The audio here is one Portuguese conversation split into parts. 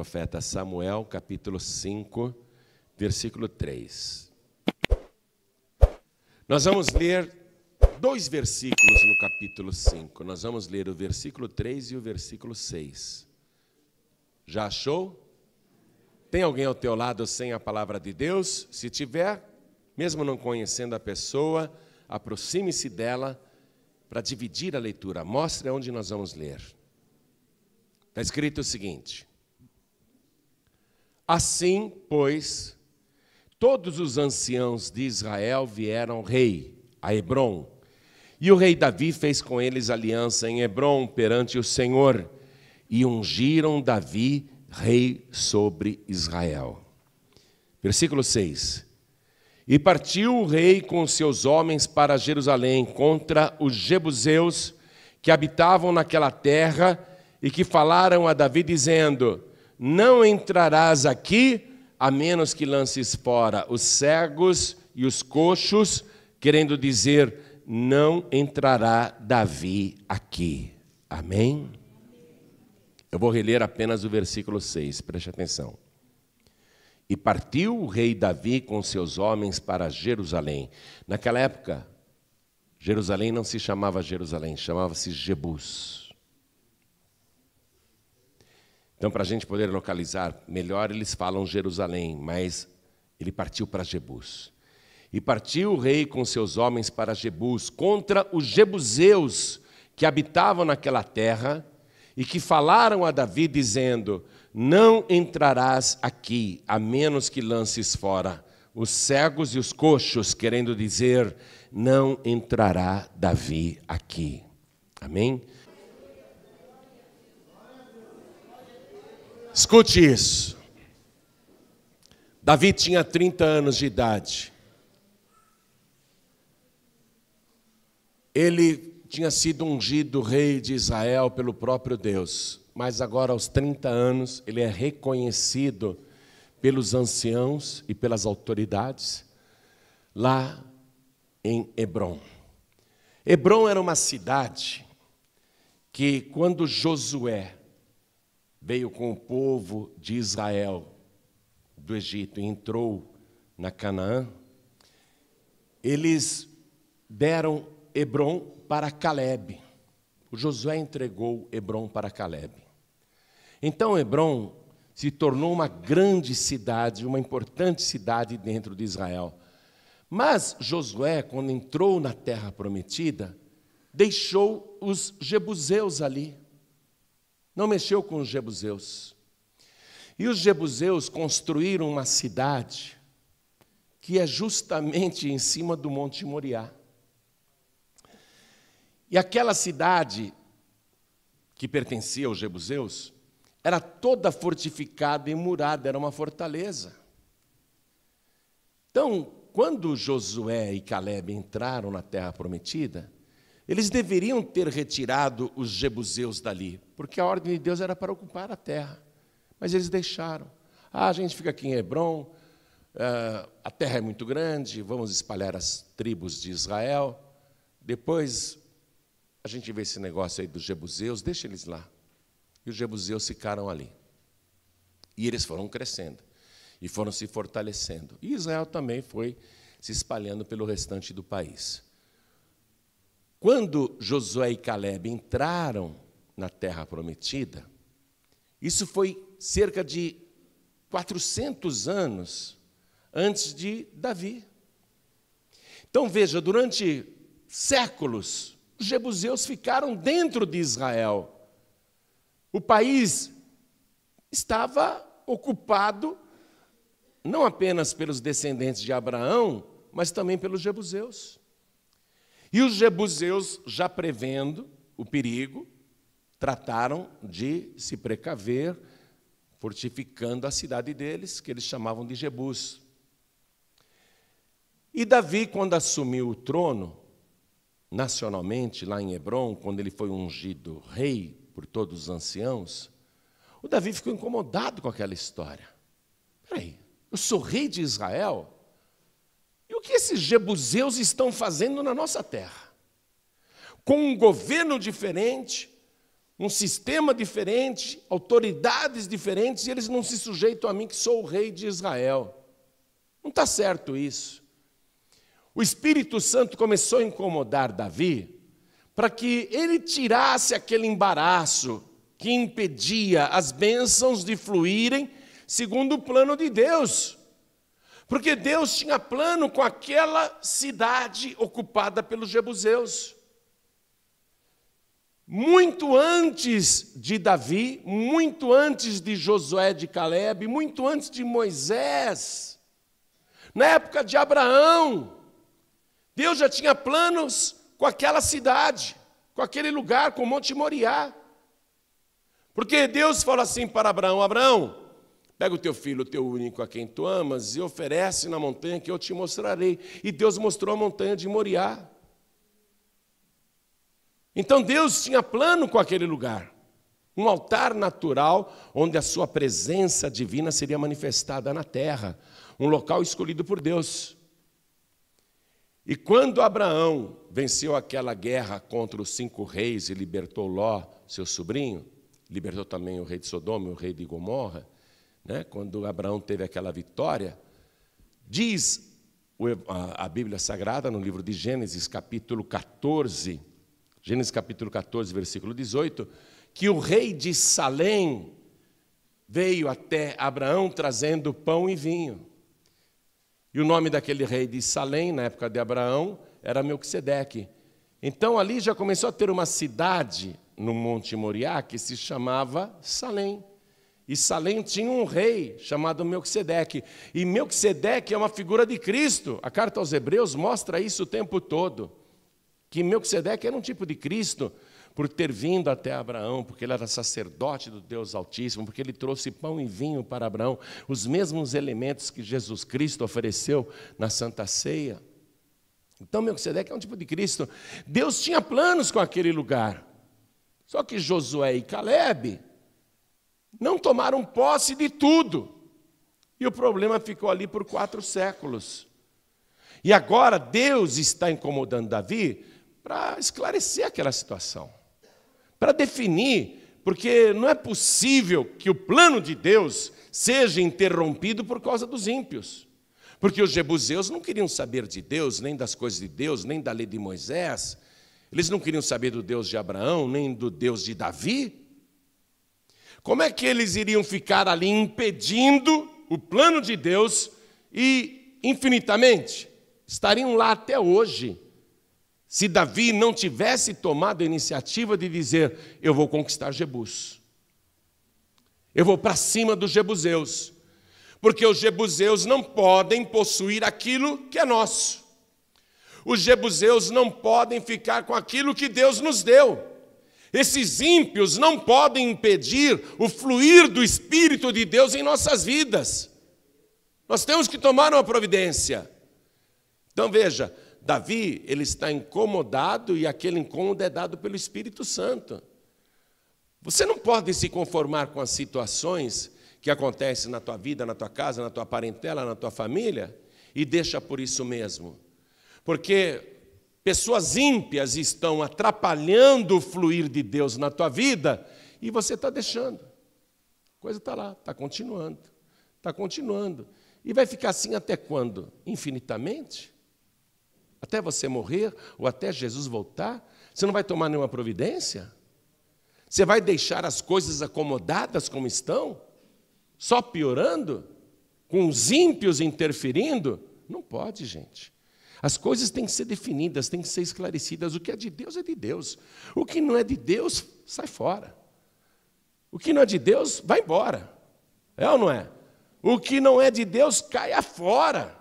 profeta Samuel, capítulo 5, versículo 3. Nós vamos ler dois versículos no capítulo 5. Nós vamos ler o versículo 3 e o versículo 6. Já achou? Tem alguém ao teu lado sem a palavra de Deus? Se tiver, mesmo não conhecendo a pessoa, aproxime-se dela para dividir a leitura. Mostre onde nós vamos ler. Está escrito o seguinte: Assim, pois, todos os anciãos de Israel vieram ao rei, a Hebron. E o rei Davi fez com eles aliança em Hebron perante o Senhor, e ungiram Davi rei sobre Israel. Versículo 6. E partiu o rei com seus homens para Jerusalém contra os jebuseus que habitavam naquela terra e que falaram a Davi dizendo: não entrarás aqui, a menos que lances fora os cegos e os coxos, querendo dizer: não entrará Davi aqui. Amém? Eu vou reler apenas o versículo 6, preste atenção. E partiu o rei Davi com seus homens para Jerusalém. Naquela época, Jerusalém não se chamava Jerusalém, chamava-se Jebus. Então, para a gente poder localizar melhor, eles falam Jerusalém, mas ele partiu para Jebus. E partiu o rei com seus homens para Jebus, contra os jebuseus que habitavam naquela terra e que falaram a Davi, dizendo: Não entrarás aqui, a menos que lances fora os cegos e os coxos, querendo dizer: Não entrará Davi aqui. Amém? Escute isso. Davi tinha 30 anos de idade. Ele tinha sido ungido rei de Israel pelo próprio Deus, mas agora, aos 30 anos, ele é reconhecido pelos anciãos e pelas autoridades lá em Hebron. Hebron era uma cidade que, quando Josué veio com o povo de Israel do Egito e entrou na Canaã, eles deram Hebron para Caleb. O Josué entregou Hebron para Caleb. Então Hebron se tornou uma grande cidade, uma importante cidade dentro de Israel. Mas Josué, quando entrou na terra prometida, deixou os jebuseus ali não mexeu com os jebuseus. E os jebuseus construíram uma cidade que é justamente em cima do Monte Moriá. E aquela cidade que pertencia aos jebuseus era toda fortificada e murada, era uma fortaleza. Então, quando Josué e Caleb entraram na terra prometida, eles deveriam ter retirado os jebuseus dali, porque a ordem de Deus era para ocupar a terra. Mas eles deixaram. Ah, a gente fica aqui em Hebron, ah, a terra é muito grande, vamos espalhar as tribos de Israel. Depois a gente vê esse negócio aí dos jebuseus, deixa eles lá. E os jebuseus ficaram ali. E eles foram crescendo e foram se fortalecendo. E Israel também foi se espalhando pelo restante do país. Quando Josué e Caleb entraram na terra prometida, isso foi cerca de 400 anos antes de Davi. Então veja, durante séculos, os jebuseus ficaram dentro de Israel. O país estava ocupado não apenas pelos descendentes de Abraão, mas também pelos jebuseus. E os jebuseus, já prevendo o perigo, trataram de se precaver, fortificando a cidade deles, que eles chamavam de Jebus. E Davi, quando assumiu o trono, nacionalmente, lá em Hebron, quando ele foi ungido rei por todos os anciãos, o Davi ficou incomodado com aquela história. Peraí, eu sou rei de Israel? E o que esses jebuseus estão fazendo na nossa terra? Com um governo diferente, um sistema diferente, autoridades diferentes, e eles não se sujeitam a mim, que sou o rei de Israel. Não está certo isso. O Espírito Santo começou a incomodar Davi para que ele tirasse aquele embaraço que impedia as bênçãos de fluírem segundo o plano de Deus. Porque Deus tinha plano com aquela cidade ocupada pelos jebuseus. Muito antes de Davi, muito antes de Josué de Caleb, muito antes de Moisés, na época de Abraão, Deus já tinha planos com aquela cidade, com aquele lugar, com o Monte Moriá. Porque Deus falou assim para Abraão: Abraão, Pega o teu filho, o teu único, a quem tu amas, e oferece na montanha que eu te mostrarei. E Deus mostrou a montanha de Moriá. Então Deus tinha plano com aquele lugar. Um altar natural onde a sua presença divina seria manifestada na terra. Um local escolhido por Deus. E quando Abraão venceu aquela guerra contra os cinco reis e libertou Ló, seu sobrinho, libertou também o rei de Sodoma e o rei de Gomorra, né, quando Abraão teve aquela vitória, diz a Bíblia Sagrada, no livro de Gênesis, capítulo 14, Gênesis capítulo 14, versículo 18, que o rei de Salém veio até Abraão trazendo pão e vinho. E o nome daquele rei de Salém, na época de Abraão, era Melquisedeque. Então ali já começou a ter uma cidade no Monte Moriá que se chamava Salém. E Salém tinha um rei chamado Melquisedeque. E Melquisedeque é uma figura de Cristo. A carta aos Hebreus mostra isso o tempo todo. Que Melquisedeque era um tipo de Cristo por ter vindo até Abraão, porque ele era sacerdote do Deus Altíssimo, porque ele trouxe pão e vinho para Abraão, os mesmos elementos que Jesus Cristo ofereceu na Santa Ceia. Então Melquisedeque é um tipo de Cristo. Deus tinha planos com aquele lugar. Só que Josué e Caleb não tomaram posse de tudo. E o problema ficou ali por quatro séculos. E agora Deus está incomodando Davi para esclarecer aquela situação, para definir, porque não é possível que o plano de Deus seja interrompido por causa dos ímpios. Porque os jebuseus não queriam saber de Deus, nem das coisas de Deus, nem da lei de Moisés. Eles não queriam saber do Deus de Abraão, nem do Deus de Davi. Como é que eles iriam ficar ali impedindo o plano de Deus e infinitamente? Estariam lá até hoje. Se Davi não tivesse tomado a iniciativa de dizer: Eu vou conquistar Jebus, eu vou para cima dos Jebuseus, porque os Jebuseus não podem possuir aquilo que é nosso, os Jebuseus não podem ficar com aquilo que Deus nos deu. Esses ímpios não podem impedir o fluir do Espírito de Deus em nossas vidas. Nós temos que tomar uma providência. Então veja, Davi, ele está incomodado e aquele incômodo é dado pelo Espírito Santo. Você não pode se conformar com as situações que acontecem na tua vida, na tua casa, na tua parentela, na tua família e deixa por isso mesmo. Porque pessoas ímpias estão atrapalhando o fluir de Deus na tua vida e você está deixando. A coisa está lá, está continuando, está continuando. E vai ficar assim até quando? Infinitamente? Até você morrer ou até Jesus voltar? Você não vai tomar nenhuma providência? Você vai deixar as coisas acomodadas como estão? Só piorando? Com os ímpios interferindo? Não pode, gente. As coisas têm que ser definidas, têm que ser esclarecidas. O que é de Deus é de Deus. O que não é de Deus, sai fora. O que não é de Deus, vai embora. É ou não é? O que não é de Deus, caia fora.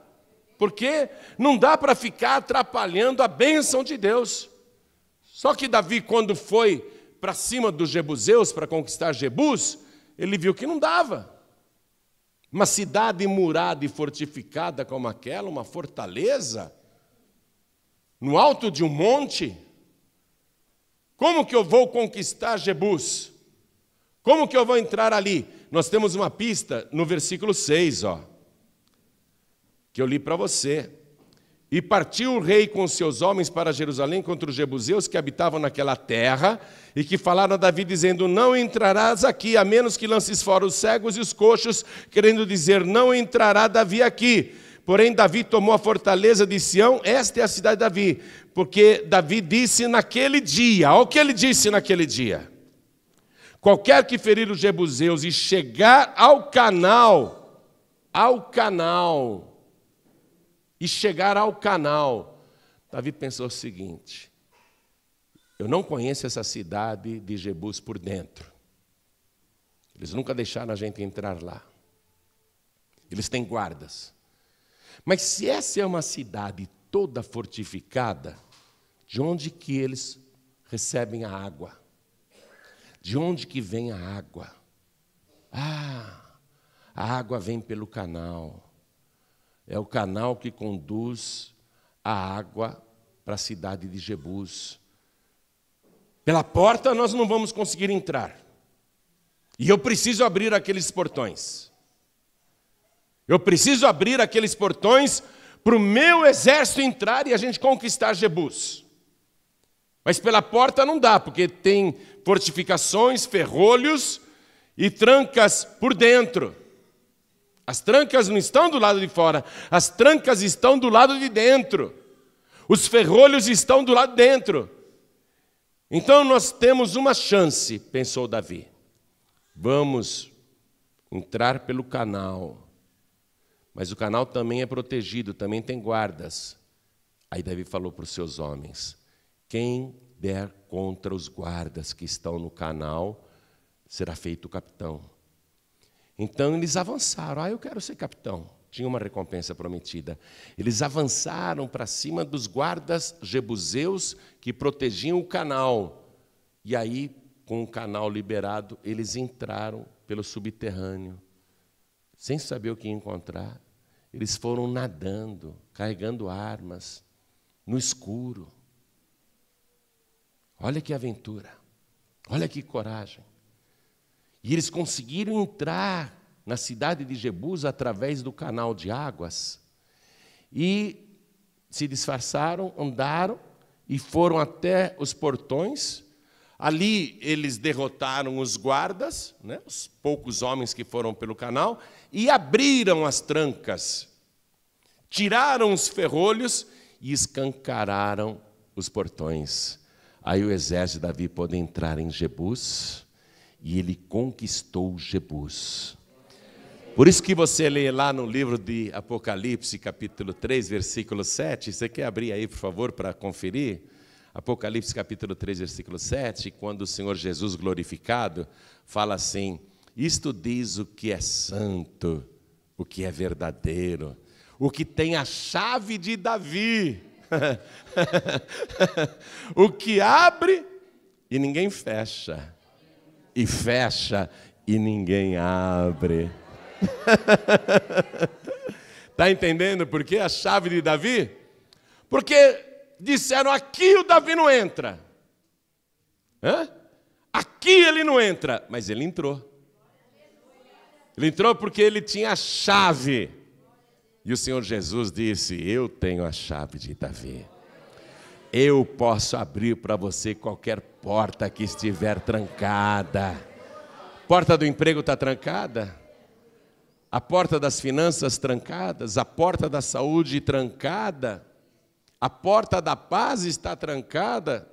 Porque não dá para ficar atrapalhando a bênção de Deus. Só que Davi, quando foi para cima dos Jebuseus para conquistar Jebus, ele viu que não dava. Uma cidade murada e fortificada como aquela, uma fortaleza, no alto de um monte? Como que eu vou conquistar Jebus? Como que eu vou entrar ali? Nós temos uma pista no versículo 6, ó, que eu li para você. E partiu o rei com seus homens para Jerusalém contra os jebuseus que habitavam naquela terra e que falaram a Davi, dizendo: Não entrarás aqui, a menos que lances fora os cegos e os coxos, querendo dizer: Não entrará Davi aqui. Porém, Davi tomou a fortaleza de Sião, esta é a cidade de Davi, porque Davi disse naquele dia, olha o que ele disse naquele dia: qualquer que ferir os jebuseus e chegar ao canal, ao canal, e chegar ao canal, Davi pensou o seguinte: eu não conheço essa cidade de Jebus por dentro, eles nunca deixaram a gente entrar lá, eles têm guardas. Mas se essa é uma cidade toda fortificada, de onde que eles recebem a água? De onde que vem a água? Ah, a água vem pelo canal. É o canal que conduz a água para a cidade de Jebus. Pela porta nós não vamos conseguir entrar. E eu preciso abrir aqueles portões. Eu preciso abrir aqueles portões para o meu exército entrar e a gente conquistar Jebus. Mas pela porta não dá, porque tem fortificações, ferrolhos e trancas por dentro. As trancas não estão do lado de fora, as trancas estão do lado de dentro. Os ferrolhos estão do lado de dentro. Então nós temos uma chance, pensou Davi. Vamos entrar pelo canal mas o canal também é protegido, também tem guardas. Aí Davi falou para os seus homens: Quem der contra os guardas que estão no canal, será feito capitão. Então eles avançaram. Ah, eu quero ser capitão. Tinha uma recompensa prometida. Eles avançaram para cima dos guardas jebuseus que protegiam o canal. E aí, com o canal liberado, eles entraram pelo subterrâneo, sem saber o que encontrar, eles foram nadando, carregando armas, no escuro. Olha que aventura, olha que coragem. E eles conseguiram entrar na cidade de Jebus através do canal de águas e se disfarçaram, andaram e foram até os portões Ali eles derrotaram os guardas, né, os poucos homens que foram pelo canal, e abriram as trancas, tiraram os ferrolhos e escancararam os portões. Aí o exército de Davi pôde entrar em Jebus e ele conquistou Jebus. Por isso que você lê lá no livro de Apocalipse, capítulo 3, versículo 7, você quer abrir aí, por favor, para conferir? Apocalipse capítulo 3, versículo 7, quando o Senhor Jesus glorificado fala assim: Isto diz o que é santo, o que é verdadeiro, o que tem a chave de Davi, o que abre e ninguém fecha, e fecha e ninguém abre. Está entendendo por que a chave de Davi? Porque disseram: aqui o Davi não entra. Hã? Aqui ele não entra, mas ele entrou. Ele entrou porque ele tinha a chave. E o Senhor Jesus disse: Eu tenho a chave de Davi. Eu posso abrir para você qualquer porta que estiver trancada. Porta do emprego está trancada? A porta das finanças trancadas? A porta da saúde trancada? A porta da paz está trancada.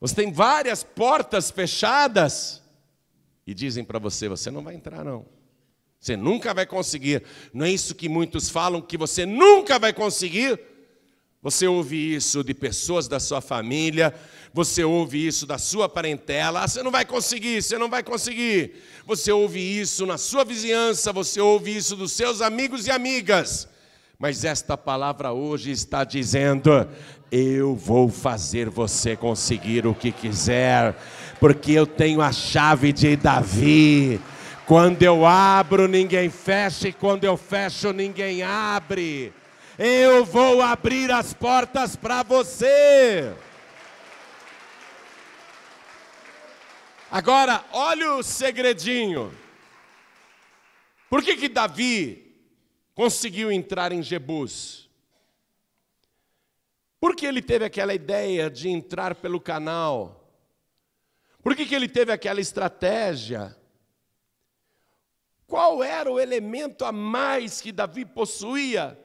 Você tem várias portas fechadas e dizem para você: você não vai entrar, não. Você nunca vai conseguir. Não é isso que muitos falam que você nunca vai conseguir. Você ouve isso de pessoas da sua família, você ouve isso da sua parentela, ah, você não vai conseguir, você não vai conseguir. Você ouve isso na sua vizinhança, você ouve isso dos seus amigos e amigas. Mas esta palavra hoje está dizendo: eu vou fazer você conseguir o que quiser, porque eu tenho a chave de Davi. Quando eu abro, ninguém fecha, e quando eu fecho, ninguém abre. Eu vou abrir as portas para você. Agora, olha o segredinho. Por que que Davi conseguiu entrar em Jebus? Por que ele teve aquela ideia de entrar pelo canal? Por que, que ele teve aquela estratégia? Qual era o elemento a mais que Davi possuía,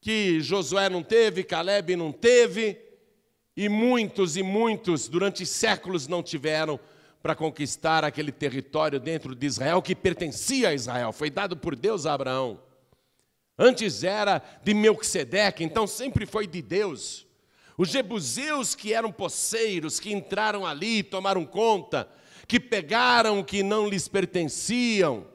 que Josué não teve, Caleb não teve, e muitos e muitos durante séculos não tiveram para conquistar aquele território dentro de Israel que pertencia a Israel, foi dado por Deus a Abraão antes era de Melquisedeque, então sempre foi de Deus. Os jebuseus que eram poceiros, que entraram ali, tomaram conta, que pegaram o que não lhes pertenciam.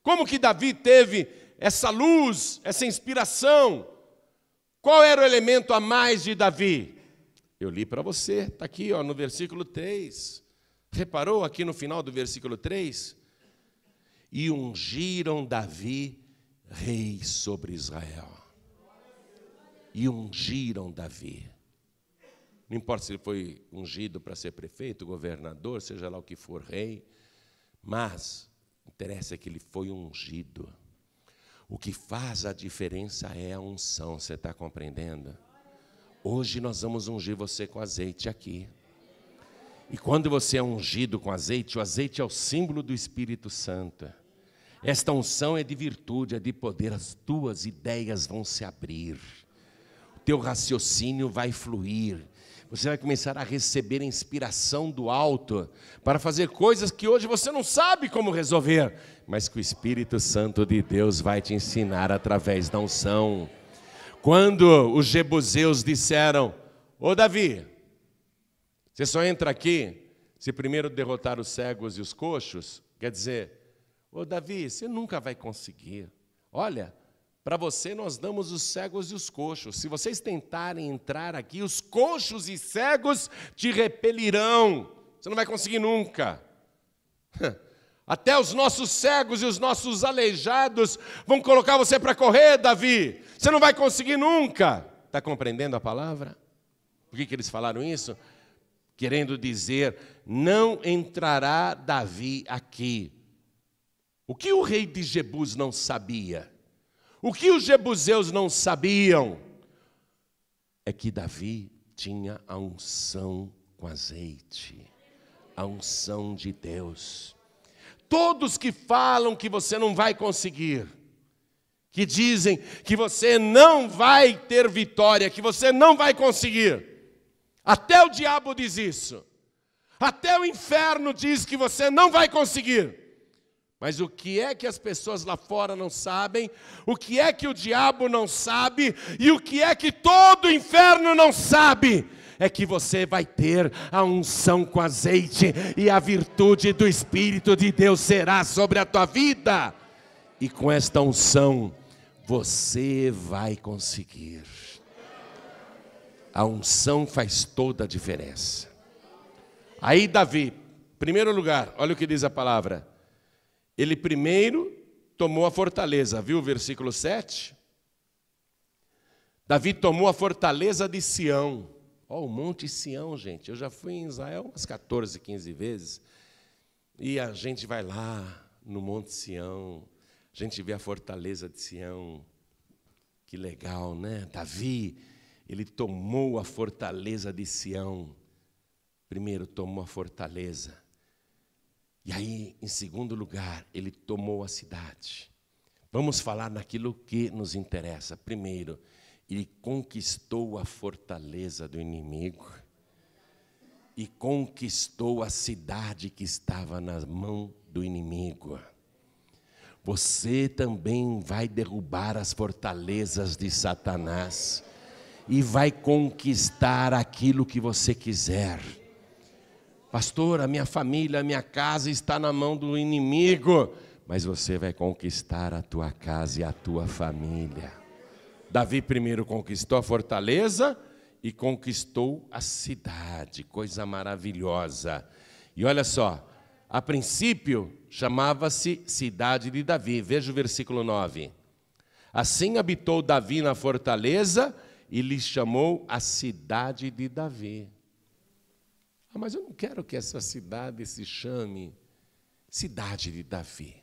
Como que Davi teve essa luz, essa inspiração? Qual era o elemento a mais de Davi? Eu li para você, está aqui ó, no versículo 3. Reparou aqui no final do versículo 3? E ungiram Davi rei sobre Israel. E ungiram Davi. Não importa se ele foi ungido para ser prefeito, governador, seja lá o que for, rei, mas interessa que ele foi ungido. O que faz a diferença é a unção, você está compreendendo? Hoje nós vamos ungir você com azeite aqui. E quando você é ungido com azeite, o azeite é o símbolo do Espírito Santo. Esta unção é de virtude, é de poder, as tuas ideias vão se abrir, o teu raciocínio vai fluir, você vai começar a receber a inspiração do alto para fazer coisas que hoje você não sabe como resolver, mas que o Espírito Santo de Deus vai te ensinar através da unção. Quando os jebuseus disseram: Ô Davi, você só entra aqui se primeiro derrotar os cegos e os coxos, quer dizer, Ô Davi, você nunca vai conseguir. Olha, para você nós damos os cegos e os coxos. Se vocês tentarem entrar aqui, os coxos e cegos te repelirão. Você não vai conseguir nunca. Até os nossos cegos e os nossos aleijados vão colocar você para correr, Davi. Você não vai conseguir nunca. Está compreendendo a palavra? Por que, que eles falaram isso? Querendo dizer, não entrará Davi aqui o que o rei de Jebus não sabia, o que os jebuseus não sabiam, é que Davi tinha a unção com azeite, a unção de Deus. Todos que falam que você não vai conseguir, que dizem que você não vai ter vitória, que você não vai conseguir. Até o diabo diz isso. Até o inferno diz que você não vai conseguir. Mas o que é que as pessoas lá fora não sabem? O que é que o diabo não sabe? E o que é que todo o inferno não sabe? É que você vai ter a unção com azeite e a virtude do Espírito de Deus será sobre a tua vida. E com esta unção você vai conseguir. A unção faz toda a diferença. Aí, Davi, primeiro lugar, olha o que diz a palavra ele primeiro tomou a fortaleza, viu o versículo 7? Davi tomou a fortaleza de Sião. Ó, o Monte Sião, gente. Eu já fui em Israel umas 14, 15 vezes. E a gente vai lá no Monte Sião. A gente vê a fortaleza de Sião. Que legal, né? Davi, ele tomou a fortaleza de Sião. Primeiro tomou a fortaleza. E aí, em segundo lugar, ele tomou a cidade. Vamos falar naquilo que nos interessa. Primeiro, ele conquistou a fortaleza do inimigo e conquistou a cidade que estava na mão do inimigo. Você também vai derrubar as fortalezas de Satanás e vai conquistar aquilo que você quiser Pastor, a minha família, a minha casa está na mão do inimigo, mas você vai conquistar a tua casa e a tua família. Davi primeiro conquistou a fortaleza e conquistou a cidade, coisa maravilhosa. E olha só, a princípio chamava-se Cidade de Davi, veja o versículo 9. Assim habitou Davi na fortaleza e lhe chamou a Cidade de Davi. Ah, mas eu não quero que essa cidade se chame Cidade de Davi.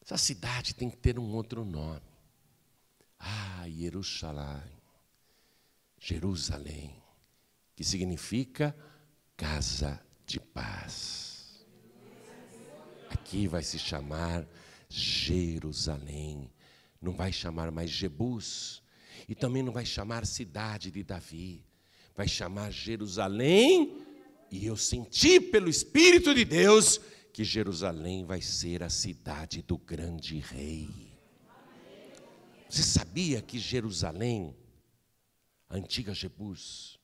Essa cidade tem que ter um outro nome. Ah, Jerusalém. Jerusalém, que significa casa de paz. Aqui vai se chamar Jerusalém. Não vai chamar mais Jebus. E também não vai chamar cidade de Davi vai chamar Jerusalém. E eu senti pelo Espírito de Deus que Jerusalém vai ser a cidade do grande rei. Você sabia que Jerusalém, a antiga Jebus,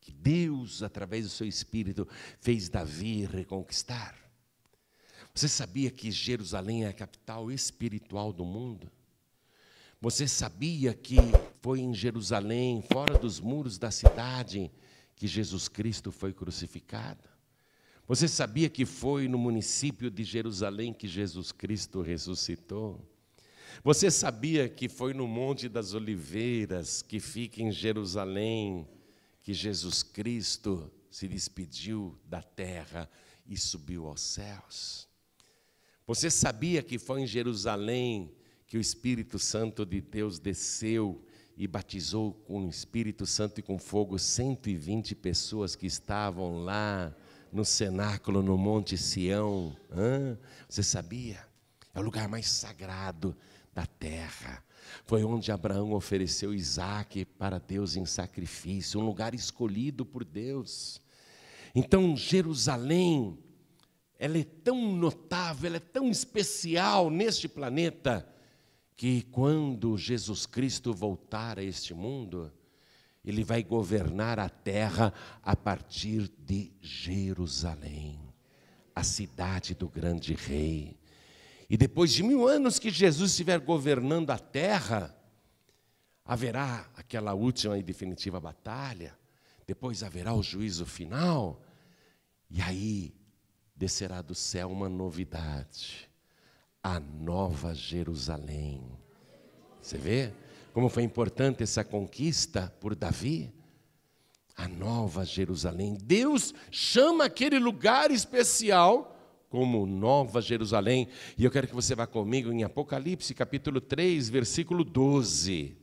que Deus, através do seu Espírito, fez Davi reconquistar? Você sabia que Jerusalém é a capital espiritual do mundo? Você sabia que foi em Jerusalém, fora dos muros da cidade, que Jesus Cristo foi crucificado? Você sabia que foi no município de Jerusalém que Jesus Cristo ressuscitou? Você sabia que foi no Monte das Oliveiras, que fica em Jerusalém, que Jesus Cristo se despediu da terra e subiu aos céus? Você sabia que foi em Jerusalém que o Espírito Santo de Deus desceu e batizou com o Espírito Santo e com fogo 120 pessoas que estavam lá no cenáculo no Monte Sião. Hã? Você sabia? É o lugar mais sagrado da terra. Foi onde Abraão ofereceu Isaac para Deus em sacrifício, um lugar escolhido por Deus. Então, Jerusalém, ela é tão notável, ela é tão especial neste planeta que quando Jesus Cristo voltar a este mundo, ele vai governar a terra a partir de Jerusalém, a cidade do grande rei. E depois de mil anos que Jesus estiver governando a terra, haverá aquela última e definitiva batalha, depois haverá o juízo final, e aí descerá do céu uma novidade a Nova Jerusalém. Você vê como foi importante essa conquista por Davi? A Nova Jerusalém. Deus chama aquele lugar especial como Nova Jerusalém. E eu quero que você vá comigo em Apocalipse, capítulo 3, versículo 12.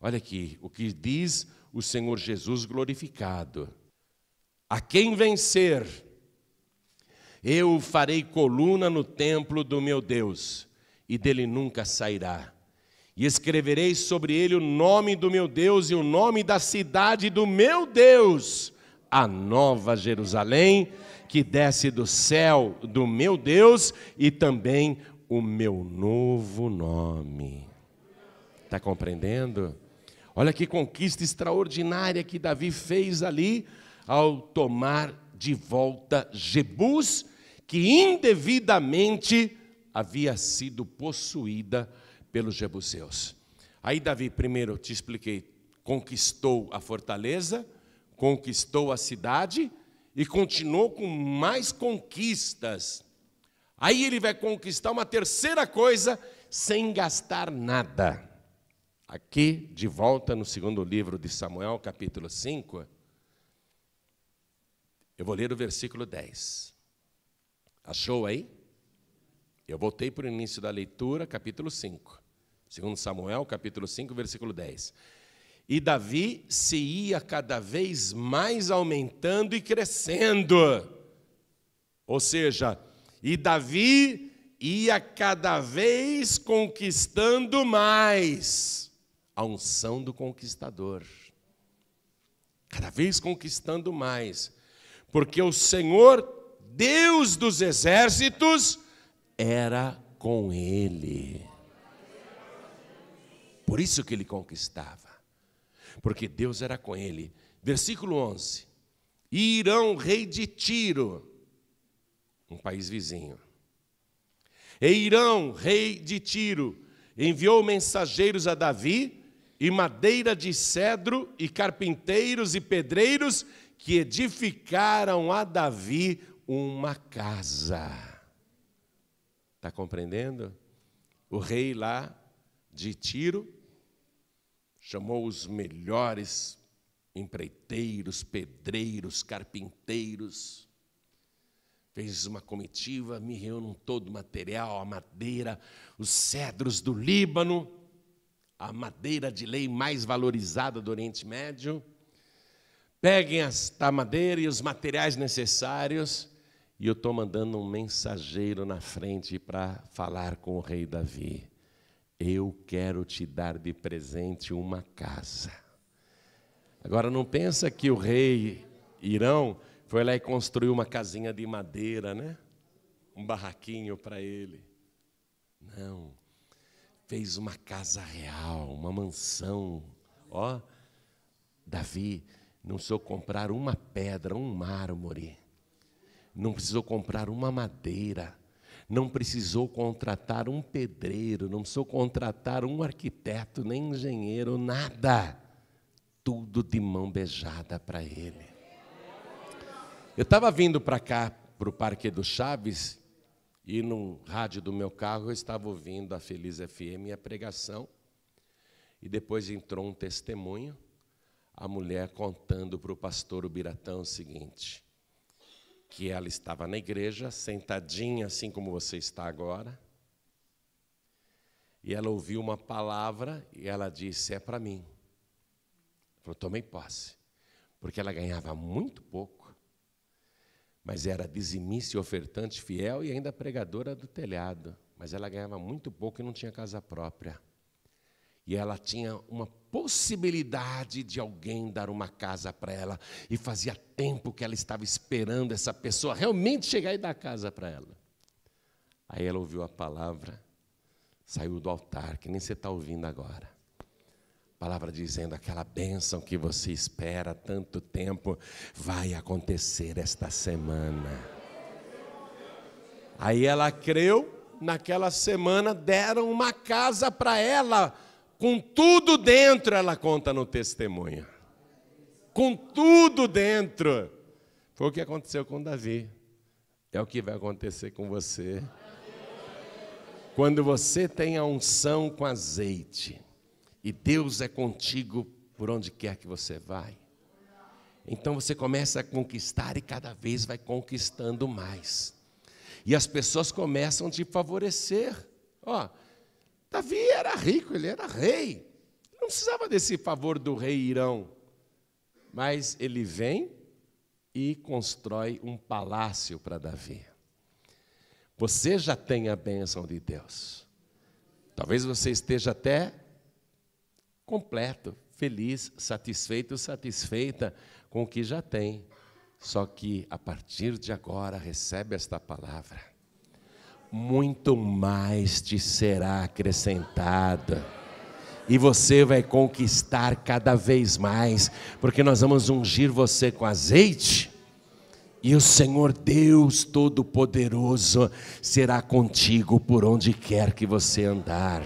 Olha aqui o que diz o Senhor Jesus glorificado. A quem vencer eu farei coluna no templo do meu Deus, e dele nunca sairá. E escreverei sobre ele o nome do meu Deus e o nome da cidade do meu Deus, a nova Jerusalém, que desce do céu do meu Deus, e também o meu novo nome. Está compreendendo? Olha que conquista extraordinária que Davi fez ali ao tomar de volta Jebus, que indevidamente havia sido possuída pelos jebuseus. Aí Davi, primeiro, te expliquei, conquistou a fortaleza, conquistou a cidade e continuou com mais conquistas. Aí ele vai conquistar uma terceira coisa sem gastar nada. Aqui, de volta no segundo livro de Samuel, capítulo 5, eu vou ler o versículo 10. Achou aí? Eu voltei para o início da leitura, capítulo 5. Segundo Samuel, capítulo 5, versículo 10. E Davi se ia cada vez mais aumentando e crescendo. Ou seja, e Davi ia cada vez conquistando mais a unção do conquistador. Cada vez conquistando mais porque o Senhor, Deus dos exércitos, era com ele. Por isso que ele conquistava, porque Deus era com ele. Versículo 11: Irão, rei de Tiro, um país vizinho. E Irão, rei de Tiro, enviou mensageiros a Davi, e madeira de cedro, e carpinteiros e pedreiros, que edificaram a Davi uma casa. Está compreendendo? O rei lá de Tiro chamou os melhores empreiteiros, pedreiros, carpinteiros, fez uma comitiva, me reúnem todo o material, a madeira, os cedros do Líbano, a madeira de lei mais valorizada do Oriente Médio. Peguem as, a madeira e os materiais necessários, e eu estou mandando um mensageiro na frente para falar com o rei Davi. Eu quero te dar de presente uma casa. Agora não pensa que o rei Irão foi lá e construiu uma casinha de madeira, né? Um barraquinho para ele. Não. Fez uma casa real, uma mansão. Ó, Davi não precisou comprar uma pedra, um mármore. Não precisou comprar uma madeira. Não precisou contratar um pedreiro. Não precisou contratar um arquiteto, nem engenheiro, nada. Tudo de mão beijada para ele. Eu estava vindo para cá, para o Parque do Chaves, e no rádio do meu carro eu estava ouvindo a Feliz FM e a pregação. E depois entrou um testemunho a mulher contando para o pastor Ubiratão o seguinte: que ela estava na igreja, sentadinha, assim como você está agora, e ela ouviu uma palavra e ela disse: É para mim. Eu tomei posse, porque ela ganhava muito pouco, mas era dizimista e ofertante fiel e ainda pregadora do telhado. Mas ela ganhava muito pouco e não tinha casa própria. E ela tinha uma possibilidade de alguém dar uma casa para ela. E fazia tempo que ela estava esperando essa pessoa realmente chegar e dar casa para ela. Aí ela ouviu a palavra, saiu do altar, que nem você está ouvindo agora. A palavra dizendo: aquela bênção que você espera tanto tempo vai acontecer esta semana. Aí ela creu, naquela semana deram uma casa para ela com tudo dentro ela conta no testemunho. Com tudo dentro. Foi o que aconteceu com Davi. É o que vai acontecer com você. Quando você tem a unção com azeite e Deus é contigo por onde quer que você vai, então você começa a conquistar e cada vez vai conquistando mais. E as pessoas começam a te favorecer. Ó, oh, Davi era rico, ele era rei. Não precisava desse favor do rei Irão. Mas ele vem e constrói um palácio para Davi. Você já tem a bênção de Deus. Talvez você esteja até completo, feliz, satisfeito, satisfeita com o que já tem. Só que a partir de agora recebe esta palavra muito mais te será acrescentada. E você vai conquistar cada vez mais, porque nós vamos ungir você com azeite. E o Senhor Deus Todo-Poderoso será contigo por onde quer que você andar.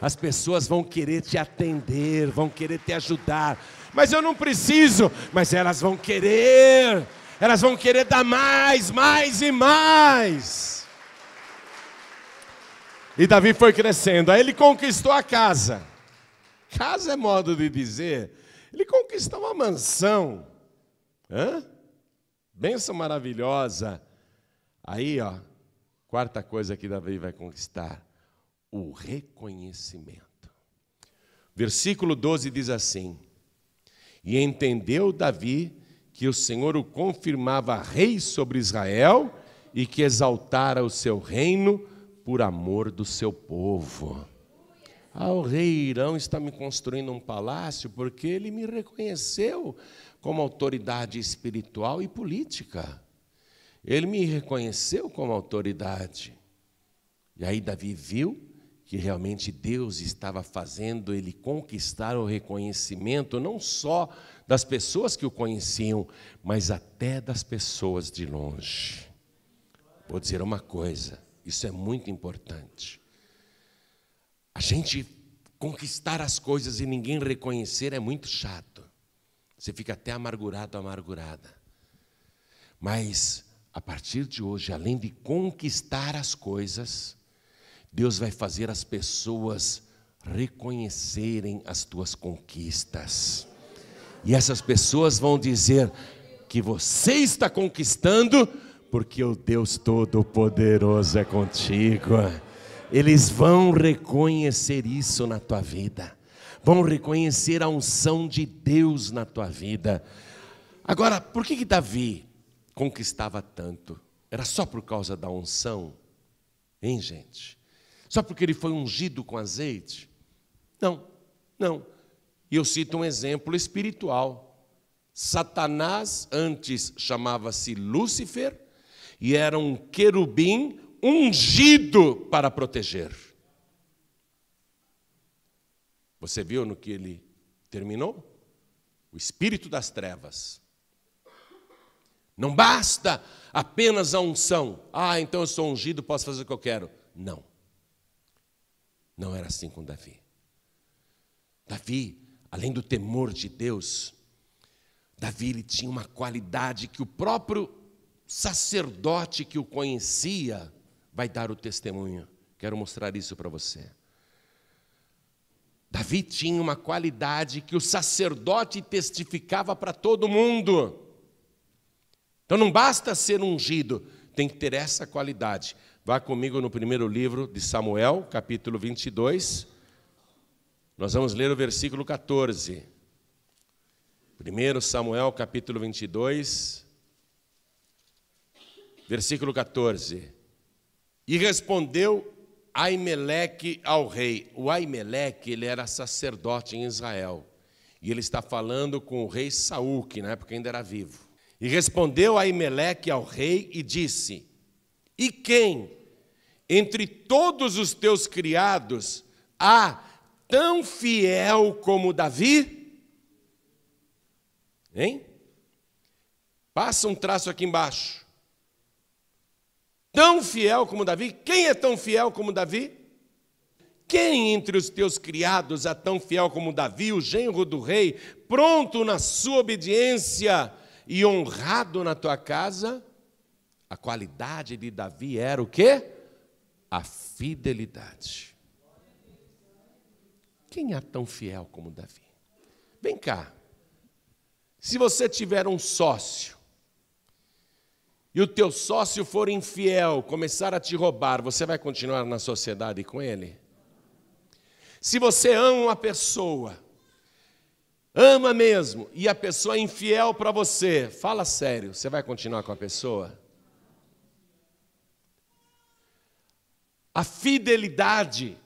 As pessoas vão querer te atender, vão querer te ajudar, mas eu não preciso, mas elas vão querer, elas vão querer dar mais, mais e mais. E Davi foi crescendo. Aí ele conquistou a casa. Casa é modo de dizer. Ele conquistou uma mansão. Hã? Benção maravilhosa. Aí, ó, quarta coisa que Davi vai conquistar: o reconhecimento. Versículo 12 diz assim: E entendeu Davi que o Senhor o confirmava rei sobre Israel e que exaltara o seu reino por amor do seu povo. Ah, o rei Irão está me construindo um palácio porque ele me reconheceu como autoridade espiritual e política. Ele me reconheceu como autoridade. E aí Davi viu que realmente Deus estava fazendo ele conquistar o reconhecimento não só das pessoas que o conheciam, mas até das pessoas de longe. Vou dizer uma coisa: isso é muito importante. A gente conquistar as coisas e ninguém reconhecer é muito chato. Você fica até amargurado, amargurada. Mas a partir de hoje, além de conquistar as coisas, Deus vai fazer as pessoas reconhecerem as tuas conquistas. E essas pessoas vão dizer que você está conquistando porque o Deus Todo-Poderoso é contigo. Eles vão reconhecer isso na tua vida, vão reconhecer a unção de Deus na tua vida. Agora, por que, que Davi conquistava tanto? Era só por causa da unção? Hein, gente? Só porque ele foi ungido com azeite? Não, não. E eu cito um exemplo espiritual. Satanás antes chamava-se Lúcifer e era um querubim ungido para proteger. Você viu no que ele terminou? O espírito das trevas. Não basta apenas a unção. Ah, então eu sou ungido, posso fazer o que eu quero. Não. Não era assim com Davi. Davi, além do temor de Deus, Davi ele tinha uma qualidade que o próprio sacerdote que o conhecia vai dar o testemunho. Quero mostrar isso para você. Davi tinha uma qualidade que o sacerdote testificava para todo mundo. Então não basta ser ungido, tem que ter essa qualidade. Vá comigo no primeiro livro de Samuel, capítulo 22. Nós vamos ler o versículo 14. 1 Samuel, capítulo 22, versículo 14. E respondeu Aimeleque ao rei. O Aimeleque, ele era sacerdote em Israel. E ele está falando com o rei Saul, que na época ainda era vivo. E respondeu Aimeleque ao rei e disse: E quem entre todos os teus criados há tão fiel como Davi? Hein? Passa um traço aqui embaixo tão fiel como Davi? Quem é tão fiel como Davi? Quem entre os teus criados é tão fiel como Davi, o genro do rei, pronto na sua obediência e honrado na tua casa? A qualidade de Davi era o quê? A fidelidade. Quem é tão fiel como Davi? Vem cá. Se você tiver um sócio e o teu sócio for infiel, começar a te roubar, você vai continuar na sociedade com ele? Se você ama uma pessoa, ama mesmo, e a pessoa é infiel para você, fala sério, você vai continuar com a pessoa? A fidelidade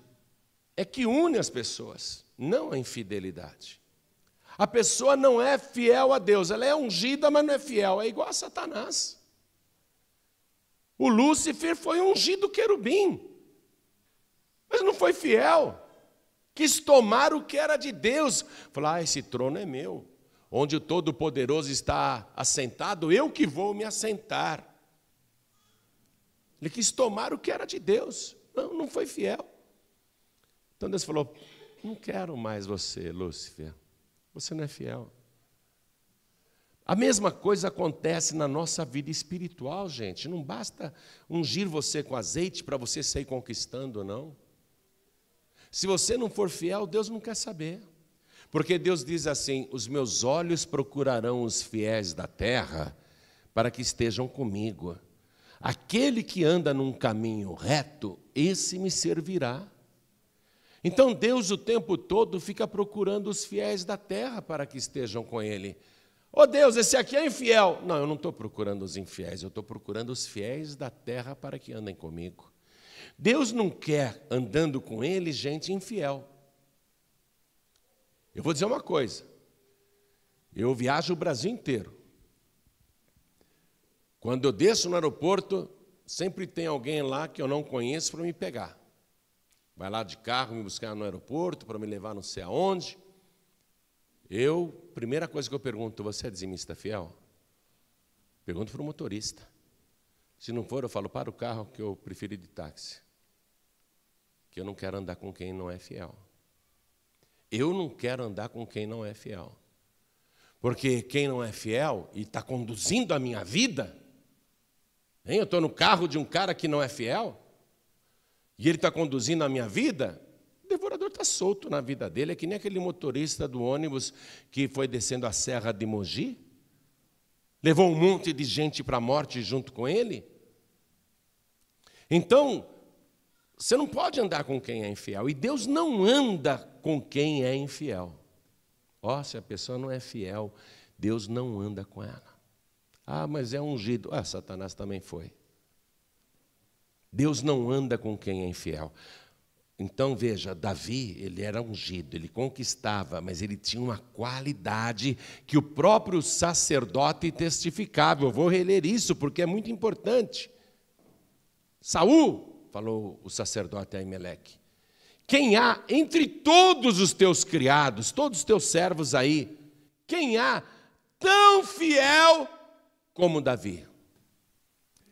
é que une as pessoas, não a infidelidade. A pessoa não é fiel a Deus, ela é ungida, mas não é fiel, é igual a Satanás. O Lúcifer foi ungido querubim, mas não foi fiel. Quis tomar o que era de Deus. Falar: ah, esse trono é meu. Onde o Todo-Poderoso está assentado, eu que vou me assentar. Ele quis tomar o que era de Deus. Não, não foi fiel. Então Deus falou: Não quero mais você, Lúcifer. Você não é fiel. A mesma coisa acontece na nossa vida espiritual, gente. Não basta ungir você com azeite para você sair conquistando, não. Se você não for fiel, Deus não quer saber. Porque Deus diz assim: Os meus olhos procurarão os fiéis da terra para que estejam comigo. Aquele que anda num caminho reto, esse me servirá. Então Deus o tempo todo fica procurando os fiéis da terra para que estejam com ele oh Deus, esse aqui é infiel. Não, eu não estou procurando os infiéis, eu estou procurando os fiéis da terra para que andem comigo. Deus não quer andando com ele gente infiel. Eu vou dizer uma coisa. Eu viajo o Brasil inteiro. Quando eu desço no aeroporto, sempre tem alguém lá que eu não conheço para me pegar. Vai lá de carro me buscar no aeroporto, para me levar não sei aonde. Eu primeira coisa que eu pergunto, você é dizimista fiel? Pergunto para o motorista. Se não for, eu falo, para o carro que eu prefiro de táxi. Que eu não quero andar com quem não é fiel. Eu não quero andar com quem não é fiel. Porque quem não é fiel e está conduzindo a minha vida, hein? eu estou no carro de um cara que não é fiel, e ele está conduzindo a minha vida, fica solto na vida dele, é que nem aquele motorista do ônibus que foi descendo a serra de Mogi, levou um monte de gente para a morte junto com ele. Então, você não pode andar com quem é infiel, e Deus não anda com quem é infiel. Ó, oh, se a pessoa não é fiel, Deus não anda com ela. Ah, mas é ungido. Ah, Satanás também foi. Deus não anda com quem é infiel. Então veja, Davi, ele era ungido, ele conquistava, mas ele tinha uma qualidade que o próprio sacerdote testificava. Eu vou reler isso porque é muito importante. Saul, falou o sacerdote a Emelec, quem há entre todos os teus criados, todos os teus servos aí, quem há tão fiel como Davi?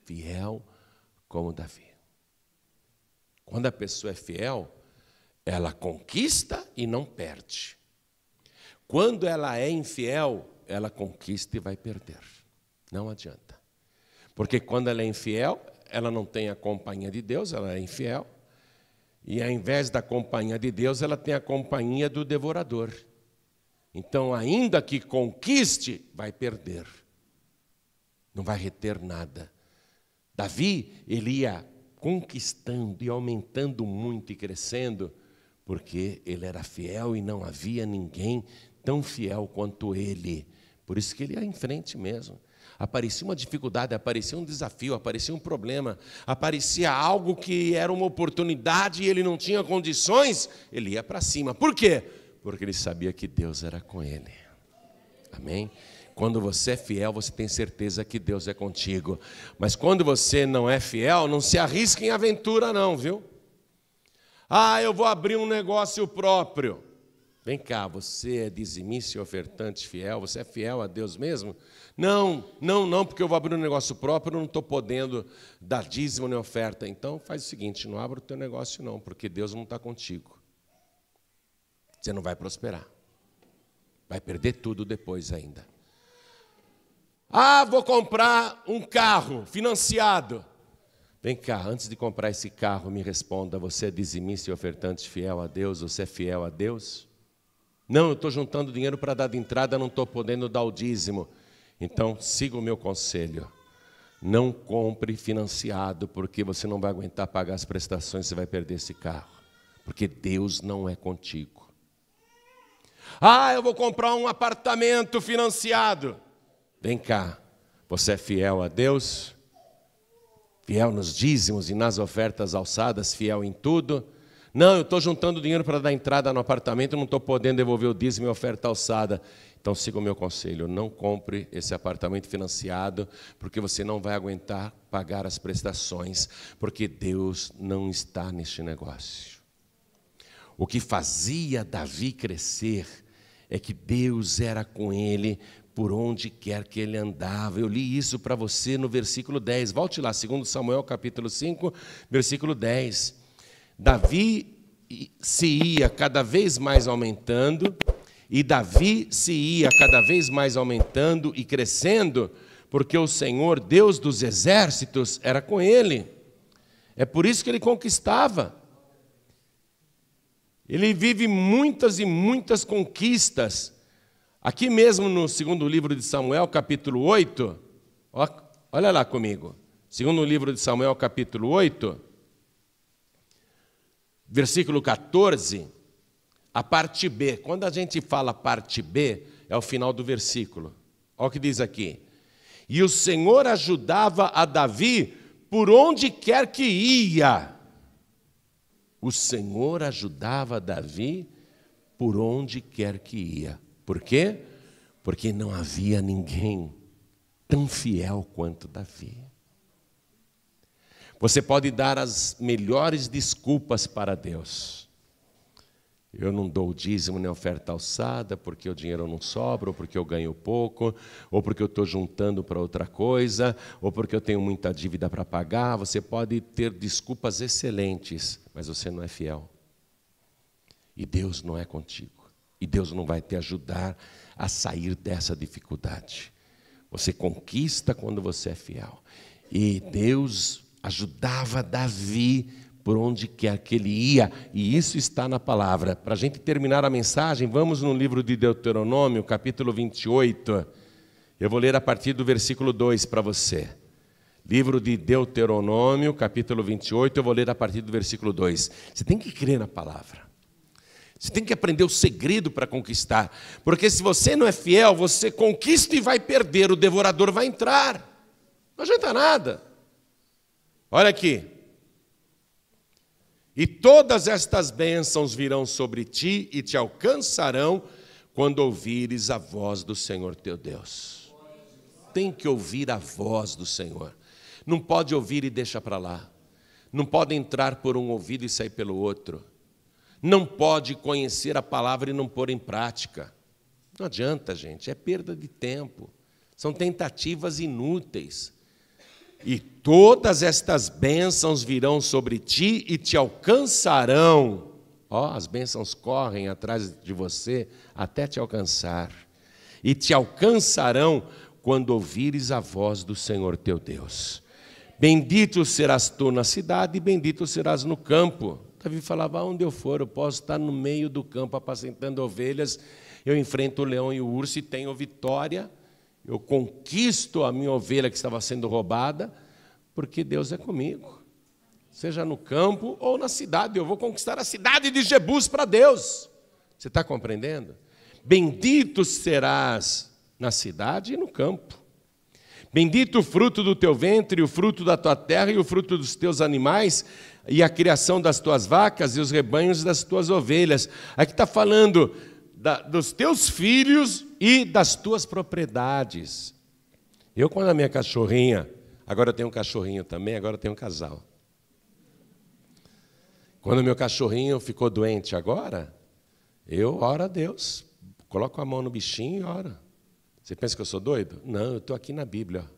Fiel como Davi. Quando a pessoa é fiel, ela conquista e não perde. Quando ela é infiel, ela conquista e vai perder. Não adianta. Porque quando ela é infiel, ela não tem a companhia de Deus, ela é infiel. E ao invés da companhia de Deus, ela tem a companhia do devorador. Então, ainda que conquiste, vai perder. Não vai reter nada. Davi, ele ia conquistando e aumentando muito e crescendo, porque ele era fiel e não havia ninguém tão fiel quanto ele. Por isso que ele ia é em frente mesmo. Aparecia uma dificuldade, aparecia um desafio, aparecia um problema, aparecia algo que era uma oportunidade e ele não tinha condições, ele ia para cima. Por quê? Porque ele sabia que Deus era com ele. Amém? Quando você é fiel, você tem certeza que Deus é contigo. Mas quando você não é fiel, não se arrisque em aventura, não, viu? Ah, eu vou abrir um negócio próprio. Vem cá, você é dizimista e ofertante fiel? Você é fiel a Deus mesmo? Não, não, não, porque eu vou abrir um negócio próprio, eu não estou podendo dar dízimo nem oferta. Então faz o seguinte, não abra o teu negócio não, porque Deus não está contigo. Você não vai prosperar. Vai perder tudo depois ainda. Ah, vou comprar um carro financiado. Vem cá, antes de comprar esse carro, me responda: você é dizimista e ofertante fiel a Deus? Você é fiel a Deus? Não, eu estou juntando dinheiro para dar de entrada, não estou podendo dar o dízimo. Então, siga o meu conselho. Não compre financiado, porque você não vai aguentar pagar as prestações, você vai perder esse carro. Porque Deus não é contigo. Ah, eu vou comprar um apartamento financiado. Vem cá, você é fiel a Deus? Fiel nos dízimos e nas ofertas alçadas, fiel em tudo? Não, eu estou juntando dinheiro para dar entrada no apartamento, não estou podendo devolver o dízimo e oferta alçada. Então siga o meu conselho, não compre esse apartamento financiado, porque você não vai aguentar pagar as prestações, porque Deus não está neste negócio. O que fazia Davi crescer é que Deus era com ele por onde quer que ele andava. Eu li isso para você no versículo 10. Volte lá, 2 Samuel capítulo 5, versículo 10. Davi se ia cada vez mais aumentando, e Davi se ia cada vez mais aumentando e crescendo, porque o Senhor, Deus dos exércitos, era com ele. É por isso que ele conquistava. Ele vive muitas e muitas conquistas Aqui mesmo no segundo livro de Samuel, capítulo 8, ó, olha lá comigo. Segundo livro de Samuel, capítulo 8, versículo 14, a parte B. Quando a gente fala parte B, é o final do versículo. Olha o que diz aqui. E o Senhor ajudava a Davi por onde quer que ia. O Senhor ajudava Davi por onde quer que ia. Por quê? Porque não havia ninguém tão fiel quanto Davi. Você pode dar as melhores desculpas para Deus. Eu não dou o dízimo nem oferta alçada porque o dinheiro não sobra, ou porque eu ganho pouco, ou porque eu estou juntando para outra coisa, ou porque eu tenho muita dívida para pagar. Você pode ter desculpas excelentes, mas você não é fiel. E Deus não é contigo. E Deus não vai te ajudar a sair dessa dificuldade. Você conquista quando você é fiel. E Deus ajudava Davi por onde quer que ele ia, e isso está na palavra. Para a gente terminar a mensagem, vamos no livro de Deuteronômio, capítulo 28. Eu vou ler a partir do versículo 2 para você. Livro de Deuteronômio, capítulo 28, eu vou ler a partir do versículo 2. Você tem que crer na palavra. Você tem que aprender o segredo para conquistar. Porque se você não é fiel, você conquista e vai perder, o devorador vai entrar. Não adianta nada. Olha aqui. E todas estas bênçãos virão sobre ti e te alcançarão quando ouvires a voz do Senhor teu Deus. Tem que ouvir a voz do Senhor. Não pode ouvir e deixa para lá. Não pode entrar por um ouvido e sair pelo outro não pode conhecer a palavra e não pôr em prática. Não adianta, gente, é perda de tempo. São tentativas inúteis. E todas estas bênçãos virão sobre ti e te alcançarão. Ó, oh, as bênçãos correm atrás de você até te alcançar. E te alcançarão quando ouvires a voz do Senhor teu Deus. Bendito serás tu na cidade e bendito serás no campo. Davi falava: onde eu for, eu posso estar no meio do campo apacentando ovelhas, eu enfrento o leão e o urso e tenho vitória, eu conquisto a minha ovelha que estava sendo roubada, porque Deus é comigo. Seja no campo ou na cidade, eu vou conquistar a cidade de Jebus para Deus. Você está compreendendo? Bendito serás na cidade e no campo. Bendito o fruto do teu ventre, o fruto da tua terra e o fruto dos teus animais, e a criação das tuas vacas e os rebanhos das tuas ovelhas. Aqui está falando da, dos teus filhos e das tuas propriedades. Eu, quando a minha cachorrinha, agora eu tenho um cachorrinho também, agora eu tenho um casal. Quando meu cachorrinho ficou doente agora, eu oro a Deus, coloco a mão no bichinho e oro. Você pensa que eu sou doido? Não, eu estou aqui na Bíblia.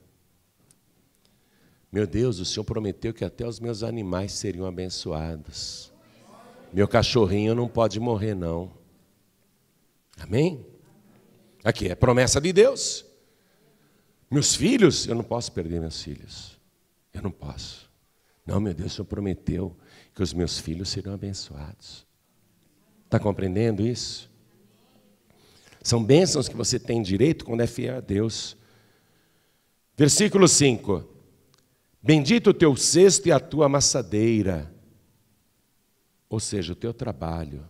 Meu Deus, o Senhor prometeu que até os meus animais seriam abençoados. Meu cachorrinho não pode morrer, não. Amém? Aqui é promessa de Deus. Meus filhos, eu não posso perder meus filhos. Eu não posso. Não, meu Deus, o Senhor prometeu que os meus filhos serão abençoados. Está compreendendo isso? São bênçãos que você tem direito quando é fiel a Deus. Versículo 5: Bendito o teu cesto e a tua amassadeira, ou seja, o teu trabalho.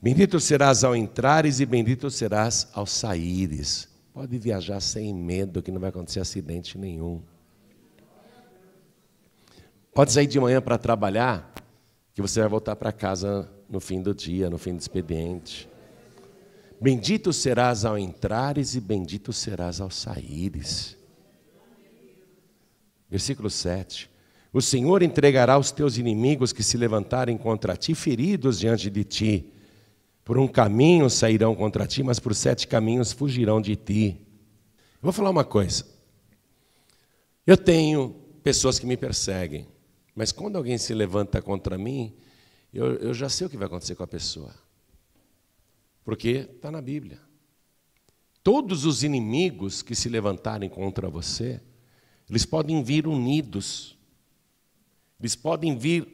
Bendito serás ao entrares e bendito serás ao saíres. Pode viajar sem medo, que não vai acontecer acidente nenhum. Pode sair de manhã para trabalhar, que você vai voltar para casa no fim do dia, no fim do expediente. Bendito serás ao entrares e bendito serás ao saíres. Versículo 7. O Senhor entregará os teus inimigos que se levantarem contra ti, feridos diante de ti. Por um caminho sairão contra ti, mas por sete caminhos fugirão de ti. Eu vou falar uma coisa. Eu tenho pessoas que me perseguem, mas quando alguém se levanta contra mim, eu, eu já sei o que vai acontecer com a pessoa. Porque está na Bíblia. Todos os inimigos que se levantarem contra você, eles podem vir unidos. Eles podem vir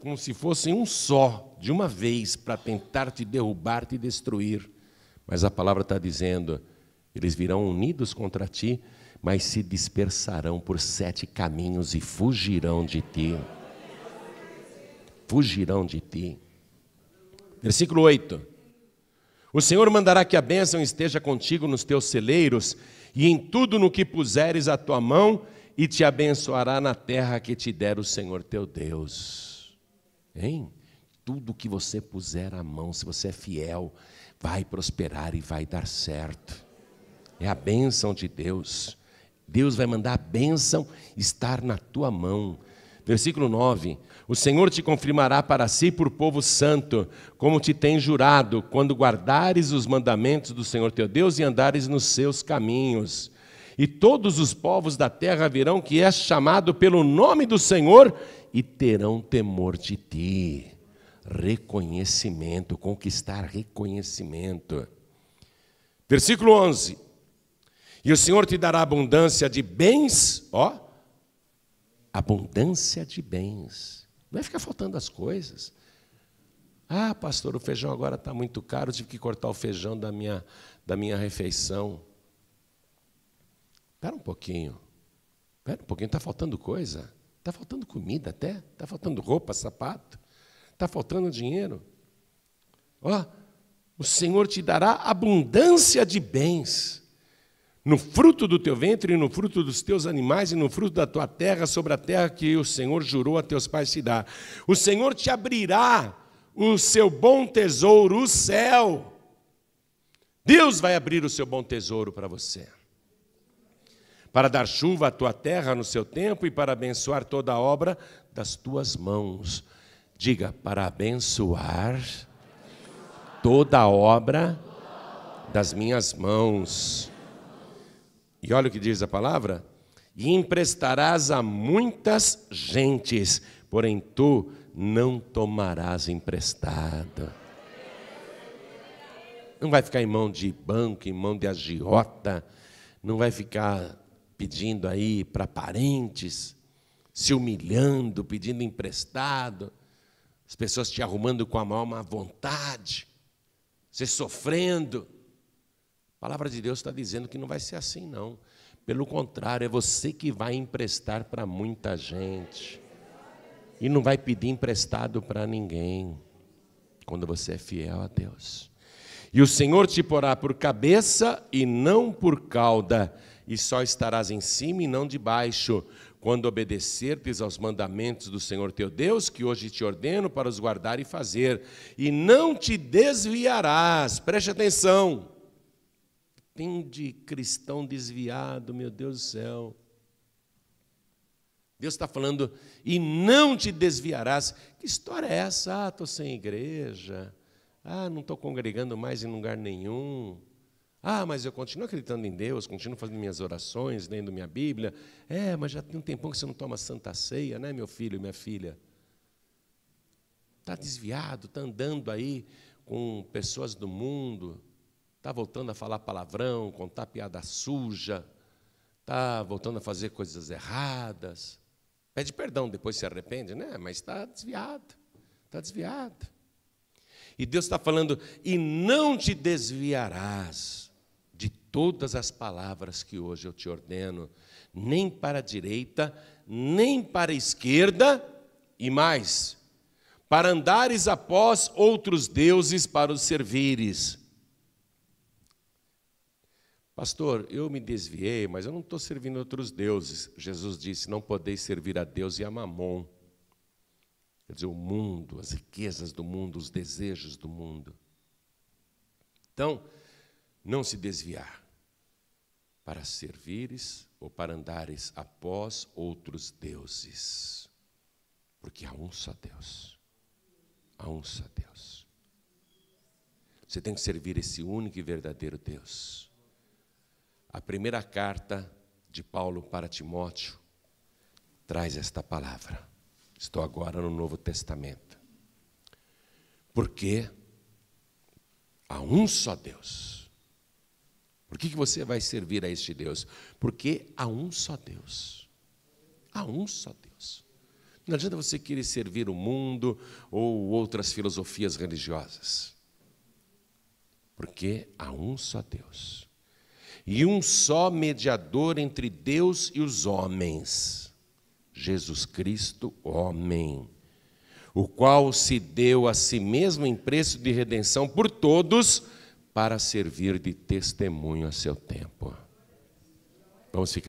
como se fossem um só, de uma vez, para tentar te derrubar, te destruir. Mas a palavra está dizendo: eles virão unidos contra ti, mas se dispersarão por sete caminhos e fugirão de ti. Fugirão de ti. Versículo 8. O Senhor mandará que a bênção esteja contigo nos teus celeiros, e em tudo no que puseres a tua mão, e te abençoará na terra que te der o Senhor teu Deus. Hein? Tudo que você puser a mão, se você é fiel, vai prosperar e vai dar certo. É a bênção de Deus. Deus vai mandar a bênção estar na tua mão. Versículo 9: o Senhor te confirmará para si por povo santo, como te tem jurado, quando guardares os mandamentos do Senhor teu Deus e andares nos seus caminhos. E todos os povos da terra virão que és chamado pelo nome do Senhor e terão temor de ti. Reconhecimento, conquistar reconhecimento. Versículo 11. E o Senhor te dará abundância de bens, ó, abundância de bens não é ficar faltando as coisas. Ah, pastor, o feijão agora está muito caro, eu tive que cortar o feijão da minha, da minha refeição. Espera um pouquinho. Espera um pouquinho, está faltando coisa. Está faltando comida até. Está faltando roupa, sapato. Está faltando dinheiro. Ó, oh, o Senhor te dará abundância de bens no fruto do teu ventre, e no fruto dos teus animais, e no fruto da tua terra, sobre a terra que o Senhor jurou a teus pais te dar. O Senhor te abrirá o seu bom tesouro, o céu. Deus vai abrir o seu bom tesouro para você. Para dar chuva à tua terra no seu tempo e para abençoar toda a obra das tuas mãos. Diga, para abençoar toda a obra das minhas mãos. E olha o que diz a palavra: e emprestarás a muitas gentes, porém tu não tomarás emprestado. Não vai ficar em mão de banco, em mão de agiota, não vai ficar pedindo aí para parentes, se humilhando, pedindo emprestado, as pessoas te arrumando com a maior má vontade, você sofrendo. A palavra de Deus está dizendo que não vai ser assim, não. Pelo contrário, é você que vai emprestar para muita gente. E não vai pedir emprestado para ninguém, quando você é fiel a Deus. E o Senhor te porá por cabeça e não por cauda, e só estarás em cima e não debaixo, quando obedeceres aos mandamentos do Senhor teu Deus, que hoje te ordeno para os guardar e fazer, e não te desviarás. Preste atenção tem de cristão desviado, meu Deus do céu. Deus está falando, e não te desviarás. Que história é essa? Ah, estou sem igreja. Ah, não estou congregando mais em lugar nenhum. Ah, mas eu continuo acreditando em Deus, continuo fazendo minhas orações, lendo minha Bíblia. É, mas já tem um tempão que você não toma santa ceia, né, meu filho e minha filha? Está desviado, está andando aí com pessoas do mundo, Está voltando a falar palavrão, contar piada suja, está voltando a fazer coisas erradas. Pede perdão, depois se arrepende, né? Mas está desviado, está desviado. E Deus está falando: e não te desviarás de todas as palavras que hoje eu te ordeno, nem para a direita, nem para a esquerda, e mais, para andares após outros deuses para os servires Pastor, eu me desviei, mas eu não estou servindo outros deuses. Jesus disse: Não podeis servir a Deus e a Mamon. Quer dizer, o mundo, as riquezas do mundo, os desejos do mundo. Então, não se desviar para servires ou para andares após outros deuses, porque há um só Deus. Há um só Deus. Você tem que servir esse único e verdadeiro Deus. A primeira carta de Paulo para Timóteo traz esta palavra. Estou agora no Novo Testamento. Porque há um só Deus. Por que, que você vai servir a este Deus? Porque há um só Deus. Há um só Deus. Não adianta você querer servir o mundo ou outras filosofias religiosas. Porque há um só Deus e um só mediador entre Deus e os homens, Jesus Cristo, homem, o qual se deu a si mesmo em preço de redenção por todos, para servir de testemunho a seu tempo. Vamos ficar.